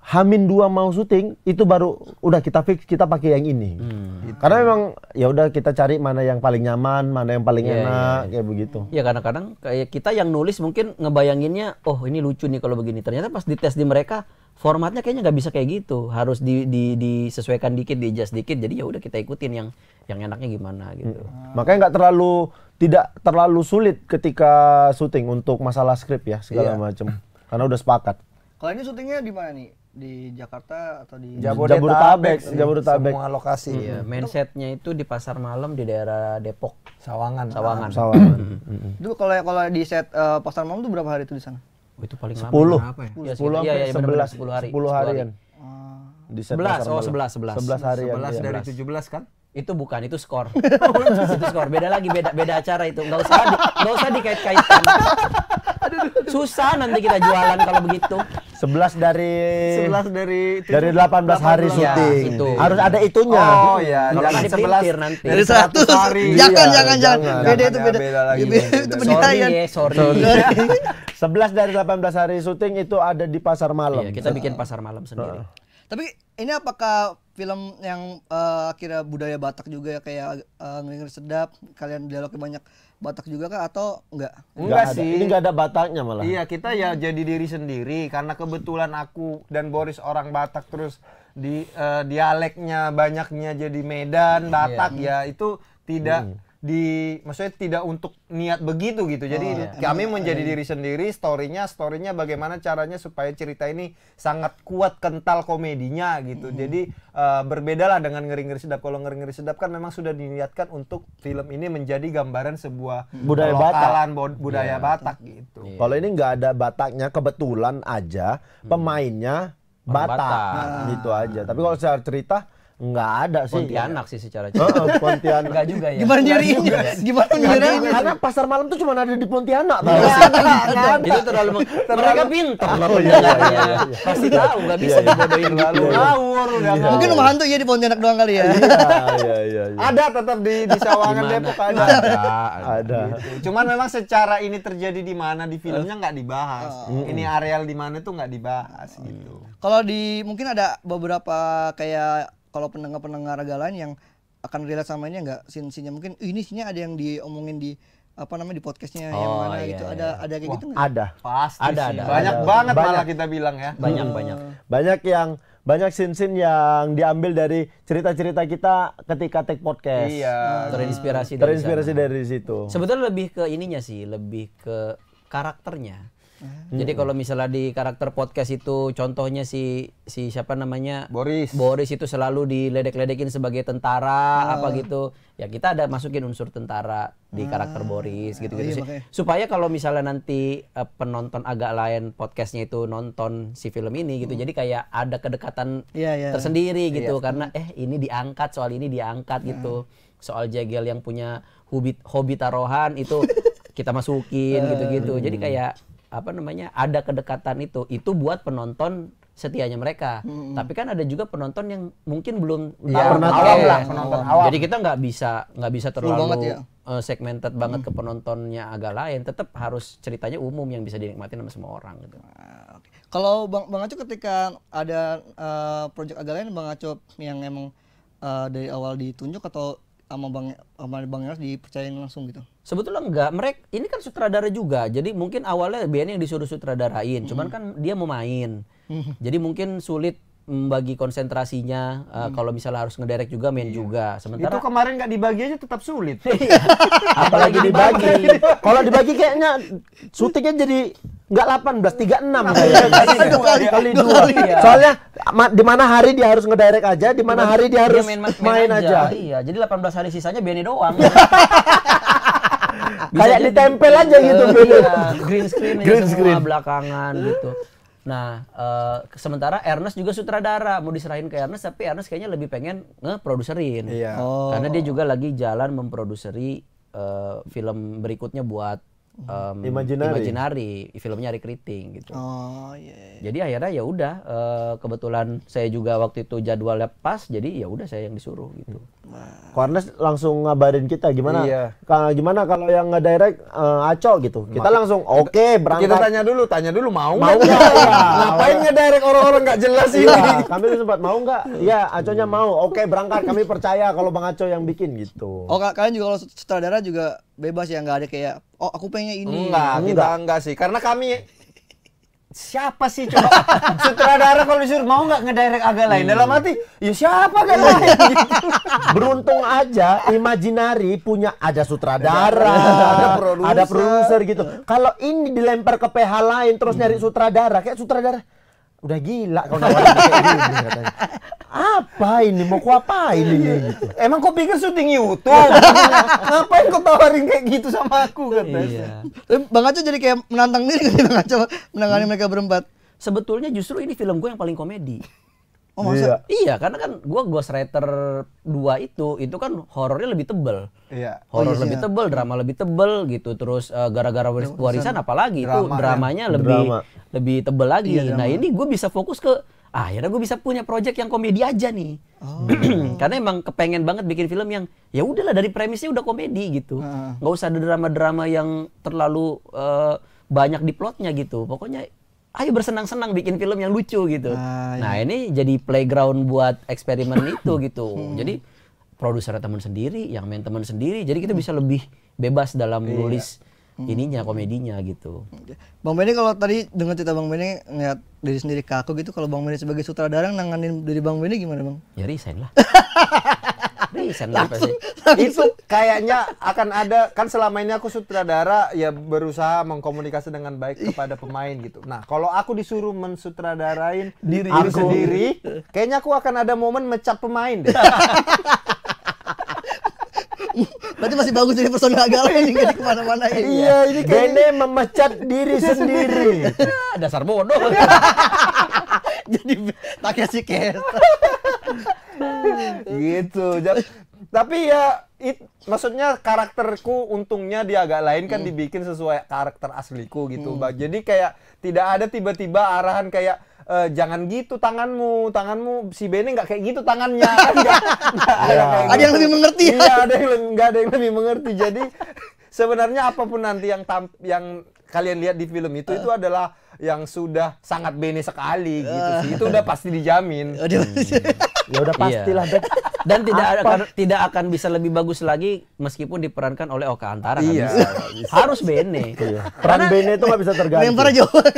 Hamin dua mau syuting itu baru udah kita fix kita pakai yang ini. Hmm. Gitu. Karena memang ya udah kita cari mana yang paling nyaman, mana yang paling yeah, iya, enak yeah. kayak begitu. Ya kadang-kadang kayak kita yang nulis mungkin ngebayanginnya oh ini lucu nih kalau begini. Ternyata pas dites di mereka formatnya kayaknya nggak bisa kayak gitu. Harus di, di, disesuaikan dikit, di adjust dikit. Jadi ya udah kita ikutin yang yang enaknya gimana gitu. Hmm. Makanya nggak terlalu tidak terlalu sulit ketika syuting untuk masalah skrip ya segala yeah. macam. Karena udah sepakat. Kalau ini syutingnya di mana nih? di Jakarta atau di Jabodetabek, Jabodetabek, semua lokasi. Iya, hmm. mindsetnya itu di pasar malam di daerah Depok, Sawangan, Sawangan. Sawangan. Hmm, hmm, itu kalau kalau di set uh, pasar malam itu berapa hari itu di sana? Oh, itu paling 10. sepuluh berapa ya? 10 ya, ya, 11 10 hari. 10 harian. Oh. Di set 11, oh 11 11. 11 hari. 11 dari 17 kan? itu bukan itu skor itu skor beda lagi beda beda acara itu nggak usah di, nggak usah dikait-kaitkan susah nanti kita jualan kalau begitu 11 dari 11 dari itu, dari 18, 18 hari syuting ya, harus ada itunya oh iya kalau jangan dipelintir nanti dari 100, 100 hari jangan iya, jangan jangan jangan beda itu beda, beda lagi beda, itu penilaian sorry, ya, sorry. 11 dari 18 hari syuting itu ada di pasar malam iya, kita bikin pasar malam sendiri tapi ini apakah film yang uh, akhirnya budaya Batak juga ya kayak uh, eh, ngeri sedap kalian dialognya banyak Batak juga kah atau enggak? Enggak, sih. Ini enggak ada Bataknya malah. Iya, kita ya jadi diri sendiri karena kebetulan aku dan Boris orang Batak terus di uh, dialeknya banyaknya jadi Medan, iya. Batak iya. ya itu tidak hmm di maksudnya tidak untuk niat begitu gitu. Jadi oh, iya. kami menjadi diri sendiri, storynya storynya bagaimana caranya supaya cerita ini sangat kuat kental komedinya gitu. Mm-hmm. Jadi uh, berbedalah dengan ngeri-ngeri sedap. Kalau ngeri-ngeri sedap kan memang sudah diniatkan untuk film ini menjadi gambaran sebuah budaya lokalan, Batak. Iya, budaya yeah. Batak gitu. Yeah. Kalau ini nggak ada Bataknya kebetulan aja hmm. pemainnya hmm. Batak, Batak. Nah, gitu aja. Tapi hmm. kalau secara cerita Enggak ada sih. Pontianak ya. sih secara jelas. Uh, Pontianak. Enggak juga ya. Gimana nyariinnya? Gimana nyariinnya? Karena pasar malam tuh cuma ada di Pontianak tahu. Enggak ada. Itu terlalu mereka pintar. Oh iya iya iya. iya, iya. iya. Pasti tahu enggak bisa dibodohin lalu. Ngawur Mungkin rumah hantu ya di Pontianak doang kali ya. Iya iya iya. Ada tetap di di Sawangan Depok ada. Gitu. Ada. Cuman memang secara ini terjadi di mana di filmnya enggak dibahas. Oh. Ini areal di mana tuh enggak dibahas gitu. Kalau di mungkin ada beberapa kayak kalau pendengar-pendengar lain yang akan relate sama ini nggak sin sinnya mungkin ini sinnya ada yang diomongin di apa namanya di podcastnya oh, yang mana iya, gitu iya. ada iya. ada kayak Wah, gitu nggak? Ada. Pasti ada, ada. Banyak ada, banget banyak. malah kita bilang ya. Banyak hmm. banyak. Banyak yang banyak sin sin yang diambil dari cerita-cerita kita ketika take podcast. Iya. Terinspirasi hmm. Terinspirasi dari, dari situ. Sebetulnya lebih ke ininya sih, lebih ke karakternya Hmm. Jadi kalau misalnya di karakter podcast itu contohnya si si siapa namanya Boris. Boris itu selalu diledek-ledekin sebagai tentara ah. apa gitu. Ya kita ada masukin unsur tentara di ah. karakter Boris gitu-gitu oh, iya, sih. Makanya. Supaya kalau misalnya nanti uh, penonton agak lain podcastnya itu nonton si film ini gitu. Hmm. Jadi kayak ada kedekatan yeah, yeah. tersendiri iya, gitu yeah. karena eh ini diangkat soal ini diangkat yeah. Hmm. gitu. Soal Jegel yang punya hobi hobi taruhan itu kita masukin gitu-gitu. Hmm. Jadi kayak apa namanya ada kedekatan itu itu buat penonton setianya mereka. Hmm. Tapi kan ada juga penonton yang mungkin belum ya, tahu iya. awam lah, penonton awam. Jadi kita nggak bisa nggak bisa terlalu banget ya. Eh, segmented segmented hmm. banget ke hmm. penontonnya agak lain. Tetap harus ceritanya umum yang bisa dinikmati sama semua orang gitu. Kalau Bang Bang Acu ketika ada uh, project agak lain Bang Acu yang emang uh, dari awal ditunjuk atau sama Bang sama Bang Eros dipercayain langsung gitu? Sebetulnya enggak, mereka ini kan sutradara juga. Jadi mungkin awalnya BN yang disuruh sutradarain, mm. cuman kan dia mau main. Mm. Jadi mungkin sulit membagi konsentrasinya uh, hmm. kalau misalnya harus ngederek juga main iya. juga sementara itu kemarin nggak dibagi aja tetap sulit iya. apalagi dibagi kalau dibagi kayaknya syutingnya jadi Enggak 18, 36 tiga Kali dua. Ya. Soalnya di mana hari dia harus ngedirect aja, di mana iya, hari dia harus main, main, main aja. aja. Iya, jadi 18 hari sisanya Benny doang. Kayak ditempel aja gitu Uh, Iya, green screen green screen. belakangan gitu. Nah, uh, sementara Ernest juga sutradara mau diserahin ke Ernest, tapi Ernest kayaknya lebih pengen ngeproduserin. Iya. Oh. Karena dia juga lagi jalan memproduseri uh, eh, film berikutnya buat um, imaginary. imaginary filmnya Rick Riting gitu. Oh iya. Yeah. Jadi akhirnya ya udah uh, kebetulan saya juga waktu itu jadwalnya pas jadi ya udah saya yang disuruh gitu. Nah. Kornes langsung ngabarin kita gimana? Iya. gimana kalau yang ngedirect uh, Aco gitu. Kita Maka, langsung oke okay, berangkat. Kita tanya dulu, tanya dulu mau nggak? Mau iya. Ngapain ngedirect orang-orang nggak jelas iya. ini? Nah, kami sempat mau nggak? Iya, Aconya mau. Oke, okay, berangkat. Kami percaya kalau Bang Aco yang bikin gitu. Oh, kalian juga kalau sutradara juga bebas ya nggak ada kayak oh aku pengen ini enggak kita enggak, enggak sih karena kami siapa sih coba sutradara kalau disuruh mau nggak ngedirect agak lain hmm. dalam hati ya siapa kan lain gitu. beruntung aja imajinari punya ada sutradara ada produser ada produser gitu kalau ini dilempar ke PH lain terus hmm. nyari sutradara kayak sutradara udah gila kalau nawarin kayak gini Apa ini? Mau ku apa ini? Iya. Gitu. Emang kau pikir syuting YouTube? Ngapain kau tawarin kayak gitu sama aku kan Iya. Bang Aco jadi kayak menantang diri Bang Aco menangani hmm. mereka berempat. Sebetulnya justru ini film gue yang paling komedi. Oh masa? Iya, iya karena kan gua Ghostwriter 2 itu itu kan horornya lebih tebel. Iya. Oh, Horor oh, iya, lebih iya. tebel, drama lebih tebel gitu. Terus eh, gara-gara warisan apalagi drama, itu ya. dramanya ya. lebih drama. lebih tebel lagi. Iya, nah, ini gue bisa fokus ke ah, akhirnya gue bisa punya project yang komedi aja nih. Oh. karena emang kepengen banget bikin film yang ya udahlah dari premisnya udah komedi gitu. Uh. Gak usah ada drama-drama yang terlalu uh, banyak di plotnya gitu. Pokoknya ayo bersenang-senang bikin film yang lucu gitu. Ah, iya. Nah ini jadi playground buat eksperimen itu gitu. Hmm. Jadi produser teman sendiri, yang main teman sendiri, jadi kita bisa lebih bebas dalam nulis iya. hmm. ininya komedinya gitu. Bang Benny kalau tadi dengan cerita Bang Benny ngeliat diri sendiri kaku gitu, kalau Bang Benny sebagai sutradara nanganin dari Bang Benny gimana Bang? Ya resign lah. Bisa kenapa sih? Itu kayaknya akan ada kan selama ini aku sutradara ya berusaha mengkomunikasi dengan baik kepada pemain gitu. Nah, kalau aku disuruh mensutradarain diri aku sendiri, kayaknya aku akan ada momen mecat pemain deh. Berarti masih bagus jadi personal gagal ini jadi kemana-mana ini. Iya, ini kayaknya memecat diri sendiri. Dasar bodoh. jadi Takeshi Ken gitu tapi ya it, maksudnya karakterku untungnya dia agak lain kan hmm. dibikin sesuai karakter asliku gitu hmm. jadi kayak tidak ada tiba-tiba arahan kayak e, jangan gitu tanganmu tanganmu si Benny nggak kayak gitu tangannya iya. ada, yang gitu. lebih mengerti ya? iya ada yang nggak ada yang lebih mengerti jadi sebenarnya apapun nanti yang tam, yang kalian lihat di film itu uh. itu eh. adalah yang sudah sangat bene sekali uh. gitu sih. Eh. Itu udah pasti dijamin. Oh, hmm. ya udah iya. pastilah. Iya dan tidak apa? akan tidak akan bisa lebih bagus lagi meskipun diperankan oleh Oka Antara kan? iya, bisa. bisa. harus Bene iya. peran karena, Bene itu nggak bisa terganti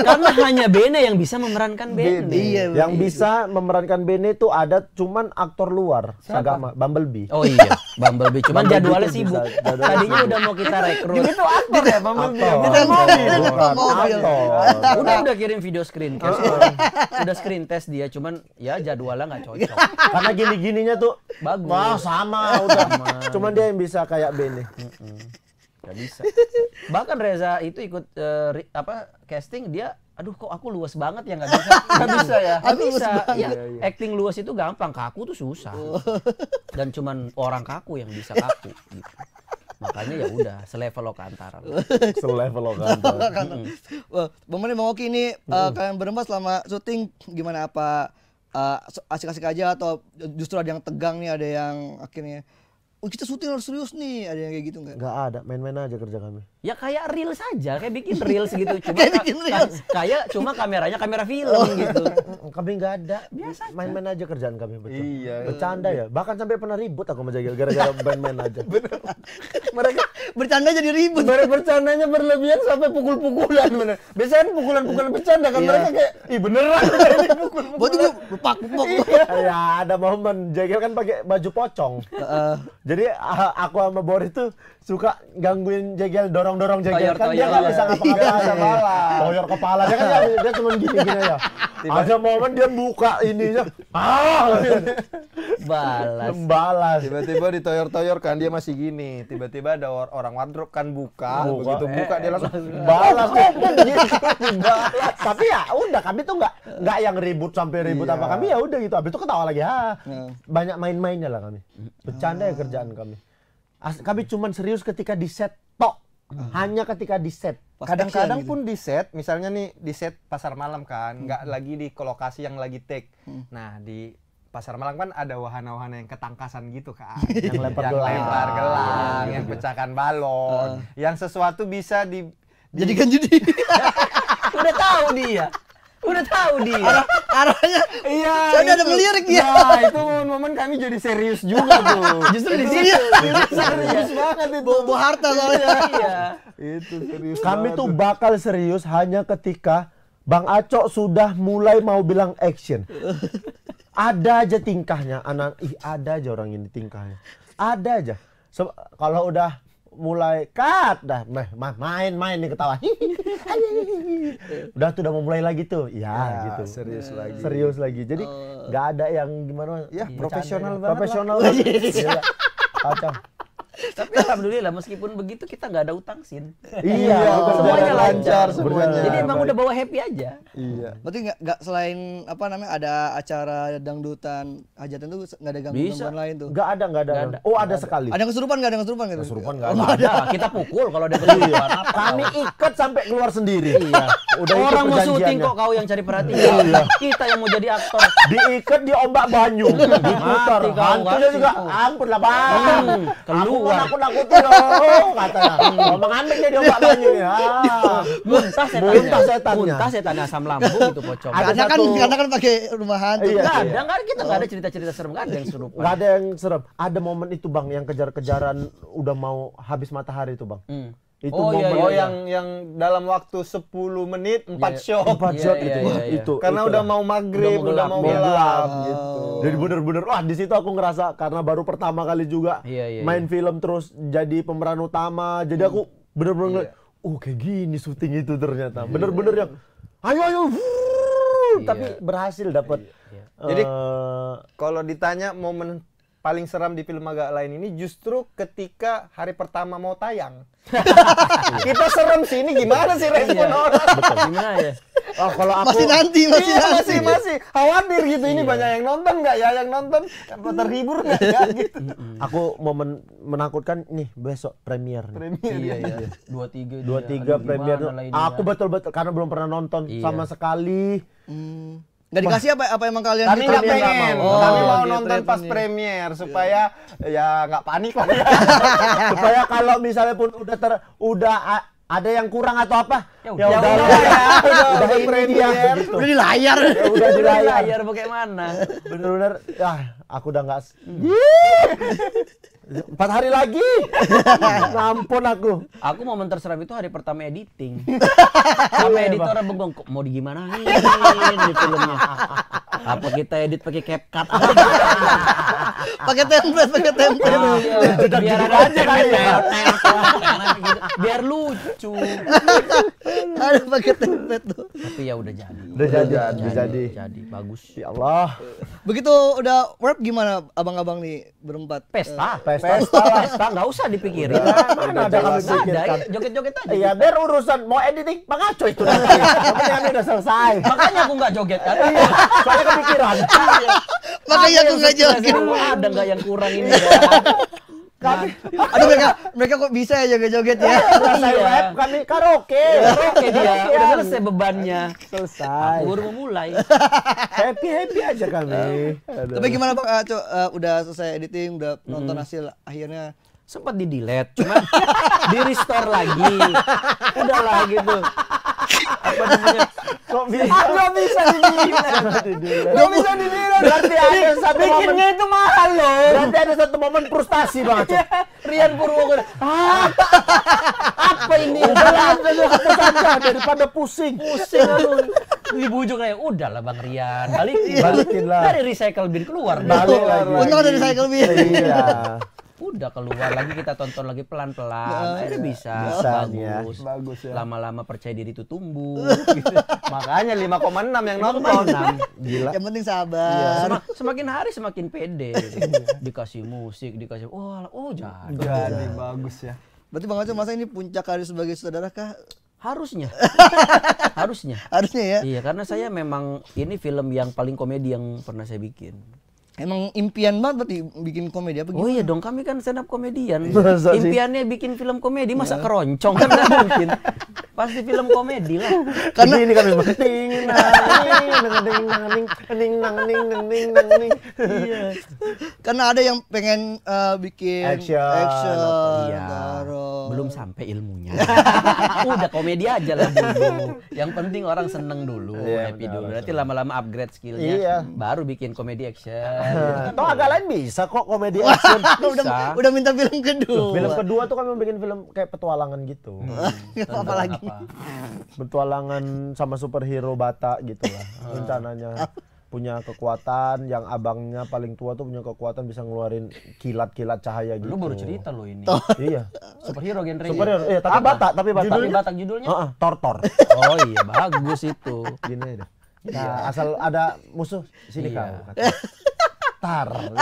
karena hanya Bene yang bisa memerankan Bene, Bene. Iya, yang iya. bisa memerankan Bene itu ada cuman aktor luar Siapa? Bumblebee oh iya Bumblebee cuman jadwalnya sibuk tadinya udah mau kita rekrut itu aktor ya Bumblebee aktor. mobil gitu. udah udah kirim video screen test udah screen test dia cuman ya jadwalnya nggak cocok karena gini-gininya tuh bagus. Wah, sama udah. Cuman dia yang bisa kayak Bene. Gak bisa. Bahkan Reza itu ikut uh, ri, apa casting dia aduh kok aku luas banget ya nggak bisa nggak bisa ya nggak bisa ya, iya, iya. acting luas itu gampang kaku tuh susah oh. dan cuman orang kaku yang bisa kaku gitu makanya ya udah selevel lo kantar selevel lokantara Bang Mani Bang Oki ini uh, kalian berempat selama syuting gimana apa uh, asik-asik aja atau justru ada yang tegang nih ada yang akhirnya oh kita syuting harus serius nih ada yang kayak gitu nggak nggak ada main-main aja kerja kami Ya kayak real saja, kayak bikin real segitu Cuma kayak bikin kayak cuma kameranya kamera film oh. gitu. Kami nggak ada. Biasa main-main aja kerjaan kami betul. Iya. Bercanda ya. Bahkan sampai pernah ribut aku sama gara-gara main-main aja. Bener. Mereka bercanda jadi ribut. Mereka bercandanya berlebihan sampai pukul-pukulan Biasanya kan pukulan-pukulan bercanda kan iya. mereka kayak, "Ih beneran ini pukul-pukulan." Buat gue iya. Ya ada momen Jagel kan pakai baju pocong. Uh. Jadi aku sama Boris tuh suka gangguin Jagel dorong dorong-dorong jajar kan dia kan bisa ngapa iya. ngapa iya. kepala. Toyor kepala dia kan dia cuma gini-gini ya. Ada momen dia buka ininya. Ah, balas. Balas. Tiba-tiba ditoyor-toyor kan dia masih gini. Tiba-tiba ada orang wardrobe kan buka, begitu eh, buka dia langsung balas. Balas. Tapi ya udah kami tuh nggak nggak yang ribut sampai ribut iya. apa kami ya udah gitu. Habis itu ketawa lagi. Ah, banyak main-mainnya lah kami. Bercanda ya kerjaan kami. As kami cuman serius ketika di set tok. Hmm. Hanya ketika di set. Kadang-kadang gitu. pun diset di set, misalnya nih di set pasar malam kan, hmm. nggak hmm. lagi di lokasi yang lagi take. Hmm. Nah di pasar malam kan ada wahana-wahana yang ketangkasan gitu kan, yang lempar gelang, yang, lempar gelang, iya, iya, iya, yang pecahkan balon, uh. yang sesuatu bisa di, di jadikan judi. Udah tahu dia udah tahu dia Arah, arahnya iya saya ada melirik ya nah, itu momen-momen kami jadi serius juga tuh justru di sini iya. serius banget iya. itu bobo harta soalnya iya, iya itu serius kami banget. tuh bakal serius hanya ketika Bang Acok sudah mulai mau bilang action. Ada aja tingkahnya anak ih ada aja orang ini tingkahnya. Ada aja. So, kalau udah mulai cut dah main main nih ketawa udah tuh udah mau mulai lagi tuh ya, ya gitu serius lagi serius lagi jadi oh. nggak uh, ada yang gimana ya iya, profesional profesional banget iya, iya. profesional kacau tapi alhamdulillah meskipun begitu kita nggak ada utang sin. Iya, iya. semuanya lancar, lancar semuanya. Jadi emang udah bawa happy aja. Iya. Berarti nggak selain apa namanya ada acara dangdutan hajatan tuh nggak ada gangguan, lain tuh. Nggak ada nggak ada. ada. Oh ada, sekali. Ada kesurupan nggak ada kesurupan gitu. Kesurupan nggak oh, ada. ada. Nah, kita pukul kalau ada iya. kesurupan. Kami ikat sampai keluar sendiri. Iya. Udah Orang mau syuting kok kau yang cari perhatian. Iya. Kita yang mau jadi aktor. Diikat di ombak banyu. Diputar. Hantunya juga ampun lah hmm, bang. Keluar keluar. Aku nakutin loh, oh, kata. Mau hmm. oh, mengambil dia ombaknya ya. Ah. Muntah setan. Muntah setan. Muntah setan asam lambung itu pocong. Karena kan karena kan pakai rumah hantu. Iya, iya, ada kan kita enggak ada oh. cerita-cerita serem kan ada yang serem. Enggak ada yang serem. Ada momen itu Bang yang kejar-kejaran udah mau habis matahari itu Bang. Hmm itu oh, iya, iya, oh yang yang dalam waktu 10 menit empat yeah. shot 4 yeah, shot yeah, itu. Yeah, yeah, itu karena itu. udah mau maghrib udah mau gelap, udah mau gelap gitu. oh. gitu jadi bener-bener wah di situ aku ngerasa karena baru pertama kali juga yeah, yeah, main iya. film terus jadi pemeran utama jadi hmm. aku bener-bener yeah. oh kayak gini syuting itu ternyata iya. bener-bener yeah. yang ayo ayo yeah. tapi iya. berhasil dapat yeah. yeah. uh, jadi eh, kalau ditanya momen paling seram di film agak lain ini justru ketika hari pertama mau tayang. kita serem sih ini gimana sih iya. respon iya. orang? Betul, gimana ya? Oh, kalau aku masih nanti masih iya, nanti. masih masih khawatir gitu ini iya. banyak yang nonton nggak ya yang nonton terhibur nggak ya gitu. Aku momen menakutkan nih besok premier. Premier. Iya iya. Dua tiga. Dua tiga premier. Aku betul betul karena belum pernah nonton iya. sama sekali. Mm. Gak dikasih apa apa emang kalian kami gitu? nggak pengen oh, kami mau ya, nonton pas gitu, premier iya. supaya ya nggak panik lah ya. supaya kalau misalnya pun udah ter udah ada yang kurang atau apa ya udah ya, udah, udah, ya, udah, udah udah, premier dia. udah di layar ya udah di layar bagaimana bener-bener ah aku udah nggak hmm. Empat hari lagi. Ya ampun aku. Aku momen terserap itu hari pertama editing. Sama iya, editor bengong, mau gimana di filmnya. Apa kita edit pakai CapCut? pakai template, pakai template. iya. Biar aja kali ya. Gitu. Biar lucu. ada pakai template tuh. Tapi ya udah jadi. Udah jadi, udah jadi. Jadi bagus. Ya Allah. Begitu udah work gimana abang-abang nih berempat? Pesta. Eh, Pesta pesta, pesta lah. nggak usah dipikirin. mana ada kami pikirkan. Joget-joget aja. Iya, gitu. biar urusan mau editing pengaco itu nanti. Iya. Tapi kami udah selesai. Makanya aku nggak joget kan. Iya, soalnya kepikiran. Iya. Makanya aku nggak joget. Ada nggak yang kurang ini? Ya? Tapi aduh mereka mereka kok bisa ya joget-joget ya? Selesai iya. web, kan karaoke. Karaoke iya. dia. Iya, udah selesai bebannya. Selesai. Aku baru memulai. happy happy aja kami. Tapi gimana pak Uh, udah selesai editing, udah nonton hmm. hasil akhirnya sempat di delete cuman di restore lagi udah udahlah gitu kok bisa nggak ah, bisa dibilang nggak bisa dibilang berarti ada satu momen bikinnya itu mahal loh berarti ada satu momen frustasi banget iya. Rian Purwokerto ah. apa ini udah lah. daripada pusing pusing ibu juga kayak udah lah bang Rian Balikin, iya. balikin lah dari recycle bin keluar balik lagi untung ada recycle bin iya udah keluar lagi kita tonton lagi pelan-pelan nah, akhirnya bisa, bisa ya. bagus bagus ya. lama-lama percaya diri itu tumbuh gitu. makanya 5,6 yang nonton 6. gila yang penting sabar iya. ya. Sem semakin hari semakin pede gitu. iya. dikasih musik dikasih oh, oh jadi jadi iya. bagus ya berarti bang Aceh masa ini puncak hari sebagai saudara kah harusnya harusnya harusnya ya iya karena saya memang ini film yang paling komedi yang pernah saya bikin Emang impian banget berarti bikin komedi apa gitu? Oh iya dong, kami kan stand up komedian. Impiannya bikin film komedi, masa ya. keroncong kan nggak mungkin. Pasti film komedi lah. Karena ini kan ding ding ding ding ding ding ding Iya. Karena ada yang pengen uh, bikin action, action iya belum sampai ilmunya. Udah komedi aja lah dulu. Yang penting orang seneng dulu, yeah, iya, happy dulu. Berarti lama-lama upgrade skillnya, iya. baru bikin komedi action. Tuh agak lain bisa kok komedi action. udah, udah minta film kedua. Film kedua tuh kan mau bikin film kayak petualangan gitu. Hmm, Apalagi apa? petualangan sama superhero bata gitu lah rencananya punya kekuatan yang abangnya paling tua tuh punya kekuatan bisa ngeluarin kilat-kilat cahaya gitu. Lu baru cerita lo ini. iya. Superhero genre. Superhero. Iya, tapi Batak, tapi Batak. Judulnya Batak judulnya? Heeh, uh -uh, Tortor. oh iya, bagus itu. Gini deh. Nah, asal ada musuh sini iya. kau. Tar.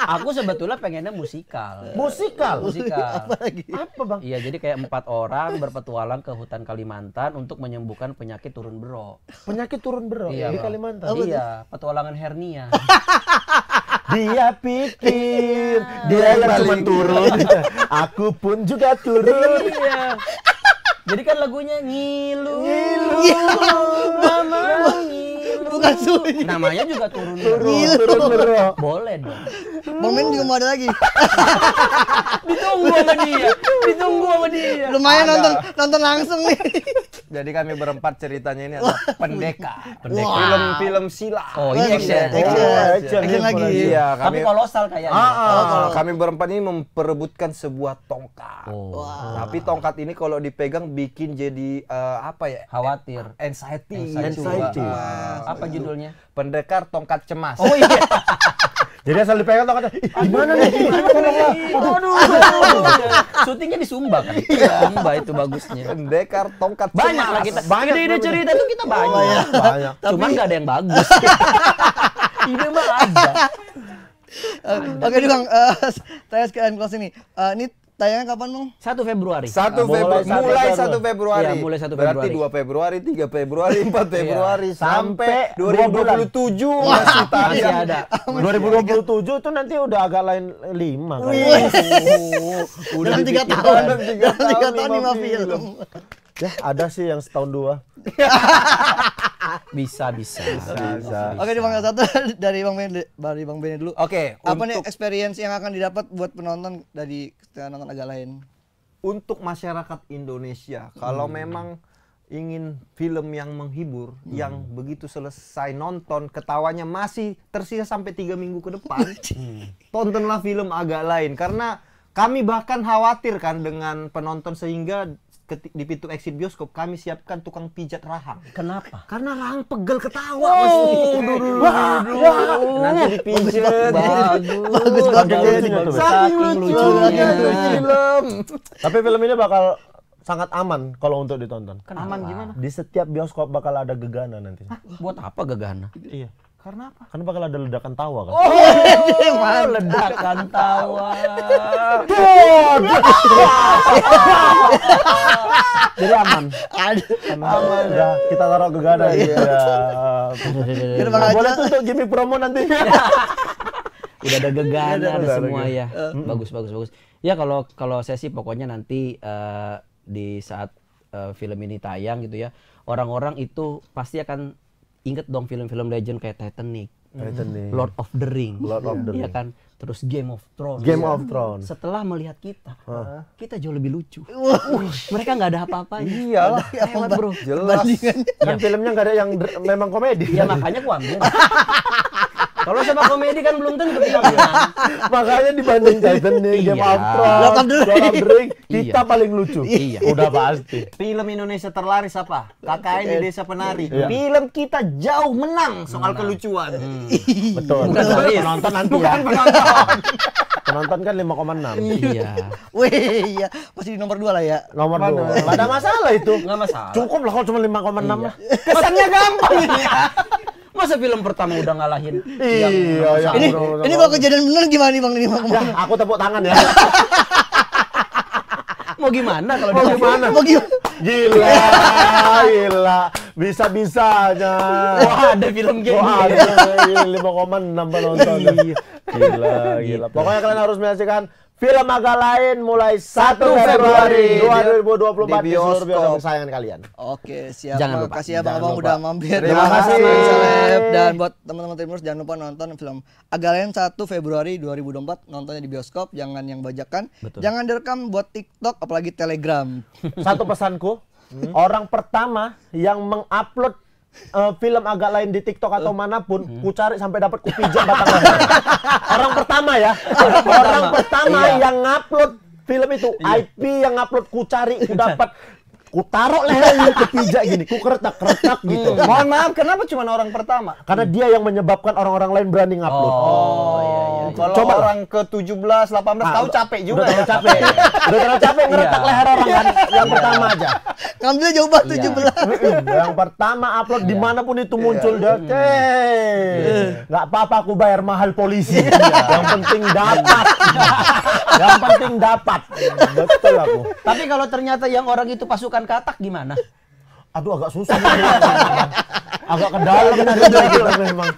Aku sebetulnya pengennya musikal. Musikal? Musikal. Apa lagi? Apa bang? Iya jadi kayak empat orang berpetualang ke hutan Kalimantan untuk menyembuhkan penyakit turun bro. Penyakit turun bro iya, di bang. Kalimantan? Oh, iya, petualangan hernia. Dia pikir iya. dia yang cuma turun, aku pun juga turun. Iya. Jadi kan lagunya ngilu. Ngilu. Mama ngilu. Bukan sunyi. Namanya juga turun turun ngilu. turun turun. Boleh dong. Momen juga mau ada lagi. Ditunggu sama dia. Ditunggu sama dia. Lumayan nonton nonton langsung nih. Jadi kami berempat ceritanya ini adalah pendekar. Pendekar. Film-film silat. Oh, ini action. Action, oh, action. action. action. action lagi. Iya, kami, Tapi kolosal kayaknya. Ah, ah, kalau ah. oh. kami berempat ini memperebutkan sebuah tongkat. Oh. Wow. Tapi tongkat ini kalau dipegang bikin jadi uh, apa ya? Khawatir. Anxiety. Anxiety. Anxiety. Wow. Apa judulnya? Pendekar tongkat cemas. Oh iya. Jadi asal dipegang tuh kata, gimana nih? Gimana nih? Aduh. Syutingnya di Sumba kan. Iya. Sumba itu bagusnya. Dekar tongkat banyak lah kita. Banyak ide cerita tuh kita banyak. Oh, iya. Banyak. Cuman gak ada yang bagus. Ide mah ada. Oke, Bang. Uh, eh, saya sekalian closing eh, ini. Uh, ini Tayangnya kapan, mau? 1 Februari. 1 nah, Februari. Mulai 1 Februari. Ya, mulai 1 Februari. Berarti 2 Februari, 3 Februari, 4 Februari ya. sampai 2027 iya, masih tayang. Masih ada. Masih 2027 itu nanti udah agak lain 5 kan. Wih. Oh, udah 3 gitu. tahun. Dalam 3 tahun 5 film. Ya, ada sih yang setahun dua. bisa bisa. Bisa. Oke, di Bang satu dari Bang Ben dari Bang Ben dulu. Oke, okay, apa untuk... nih experience yang akan didapat buat penonton dari nonton agak lain? Untuk masyarakat Indonesia, kalau hmm. memang ingin film yang menghibur hmm. yang begitu selesai nonton ketawanya masih tersisa sampai tiga minggu ke depan hmm. tontonlah film agak lain karena kami bahkan khawatir kan dengan penonton sehingga di pintu exit bioskop kami siapkan tukang pijat rahang. Kenapa? Karena rahang pegel ketawa oh, maksudnya. Wah, nanti dipijat. Bagus, bagus banget. Saking lagi film. Tapi film ini bakal sangat aman kalau untuk ditonton. Kenapa? Aman gimana? Di setiap bioskop bakal ada gegana nanti. Hah? Buat apa gegana? Iya. Karena apa? Karena bakal ada ledakan tawa kan. Oh, oh iya, iya, iya. ledakan tawa. Jadi aman. Aman. aman. Udah, ya, kita taruh ke gada gitu Ya. Boleh tuh untuk gimmick promo nanti. Udah ada gegana, ada semua ya. Eh. Hmm. Bagus, bagus, bagus. Ya kalau kalau saya sih pokoknya nanti uh, di saat uh, film ini tayang gitu ya, orang-orang itu pasti akan inget dong film-film legend kayak Titanic, Titanic, hmm. Lord of the Ring, Lord of the Ring, iya kan? Terus Game of Thrones. Game ya. of Thrones. Setelah melihat kita, huh? kita jauh lebih lucu. mereka nggak ada apa apa Iya lah, hebat bro. Jelas. Kan filmnya nggak ada yang memang komedi. Iya makanya aku Kalau sama komedi kan belum tentu kita bilang. Makanya dibanding Jaden nih, iya. Game of Thrones, iya. kita paling lucu. Iya. Udah pasti. Film Indonesia terlaris apa? KKN di iya. Desa Penari. Iya. Film kita jauh menang soal kelucuan. Hmm. Betul. Bukan penonton nanti Bukan ya. penonton. Penonton kan 5,6. Iya. Wih, iya. Pasti di nomor 2 lah ya. Nomor 2. Enggak ada masalah itu. Enggak masalah. Cukup lah kalau cuma 5,6 lah. Kesannya gampang Masa film pertama udah ngalahin iya iya, iya, ini, udah, ini kalau kejadian bener gimana nih Bang ini Bang? Ya, aku tepuk tangan ya. Mau gimana kalau Mau gimana? Mau gimana? Gila, gila. Bisa-bisanya. Wah, ada film gini. Wah, ada iya, enam penonton. Iya. Gila, gila. Gitu. Pokoknya kalian harus menyaksikan Film agak lain mulai 1 Februari 2024 di, di bioskop kesayangan kalian. Oke, siap. Jangan lupa. Kasih ya Bang Abang udah mampir. Terima kasih Seleb dan buat teman-teman Timurus jangan lupa nonton film Agak Lain 1 Februari 2024 nontonnya di bioskop, jangan yang bajakan. Betul. Jangan direkam buat TikTok apalagi Telegram. Satu pesanku, hmm? orang pertama yang mengupload uh, film agak lain di TikTok atau eh. manapun, hmm. ku cari sampai dapat ku pinjam batang Orang pertama ya, orang, orang pertama iya. yang ngupload film itu, iya. IP yang ngupload ku cari, ku iya. dapat ku taruh lehernya ke pijak gini, ku keretak-keretak gitu. Hmm. Mohon maaf, kenapa cuma orang pertama? Karena dia yang menyebabkan orang-orang lain berani ngupload. Oh, oh iya iya. Kalau Coba orang ke 17, 18 ah, tahu capek juga. Udah ya. capek. Iya. udah terlalu capek ngeretak leher orang kan iya. yang pertama aja. Ngambil coba 17. yang pertama upload dimanapun itu muncul dia. Nggak apa-apa aku bayar mahal polisi. yang penting dapat. yang penting dapat. Betul aku. Tapi kalau ternyata yang orang itu pasukan bukan katak gimana? Aduh agak susah. agak ke dalam iya, iya, iya. agak ke dalam memang.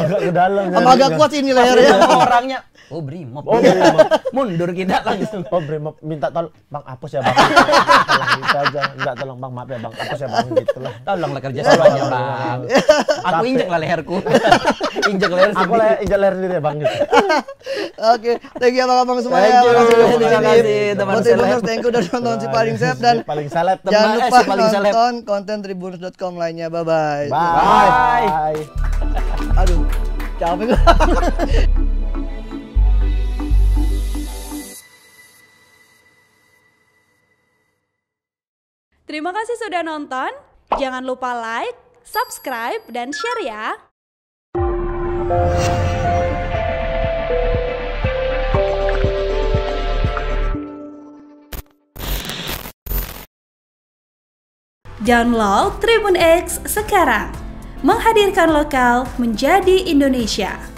Agak ke dalam. Agak kuat ini lehernya. Orangnya Oh Brimob. Oh Brimob. Mundur kita langsung. Oh Brimob minta tolong Bang hapus ya Bang. tolong gitu, gitu aja. Enggak tolong Bang maaf ya Bang hapus ya Bang gitu lah. lah kerja aja iya. Bang. Aku injek lah leherku. injek leher sendiri. Aku ya, lah injek leher sendiri Bang gitu. Oke, thank you abang-abang semua ya. Terima kasih teman seleb. Thank you udah nonton si paling seleb dan paling Jangan eh, lupa nonton konten tribunus.com lainnya. Bye bye. Bye. Aduh, capek. Terima kasih sudah nonton. Jangan lupa like, subscribe, dan share ya. Download Tribun X sekarang. Menghadirkan lokal menjadi Indonesia.